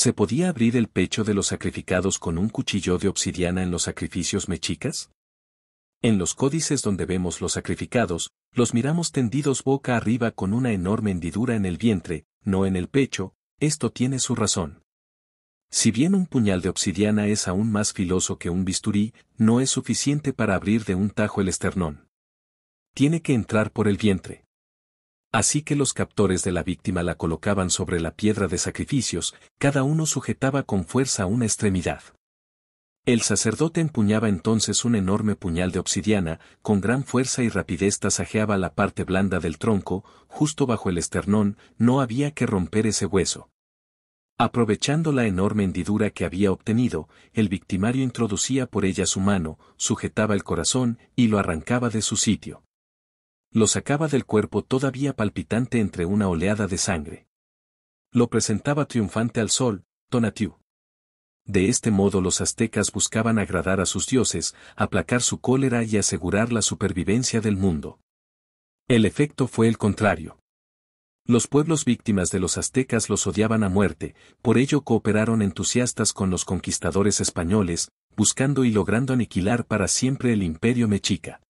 ¿Se podía abrir el pecho de los sacrificados con un cuchillo de obsidiana en los sacrificios mechicas? En los códices donde vemos los sacrificados, los miramos tendidos boca arriba con una enorme hendidura en el vientre, no en el pecho, esto tiene su razón. Si bien un puñal de obsidiana es aún más filoso que un bisturí, no es suficiente para abrir de un tajo el esternón. Tiene que entrar por el vientre. Así que los captores de la víctima la colocaban sobre la piedra de sacrificios, cada uno sujetaba con fuerza una extremidad. El sacerdote empuñaba entonces un enorme puñal de obsidiana, con gran fuerza y rapidez tasajeaba la parte blanda del tronco, justo bajo el esternón, no había que romper ese hueso. Aprovechando la enorme hendidura que había obtenido, el victimario introducía por ella su mano, sujetaba el corazón y lo arrancaba de su sitio. Lo sacaba del cuerpo todavía palpitante entre una oleada de sangre. Lo presentaba triunfante al sol, Tonatiuh. De este modo los aztecas buscaban agradar a sus dioses, aplacar su cólera y asegurar la supervivencia del mundo. El efecto fue el contrario. Los pueblos víctimas de los aztecas los odiaban a muerte, por ello cooperaron entusiastas con los conquistadores españoles, buscando y logrando aniquilar para siempre el imperio mexica.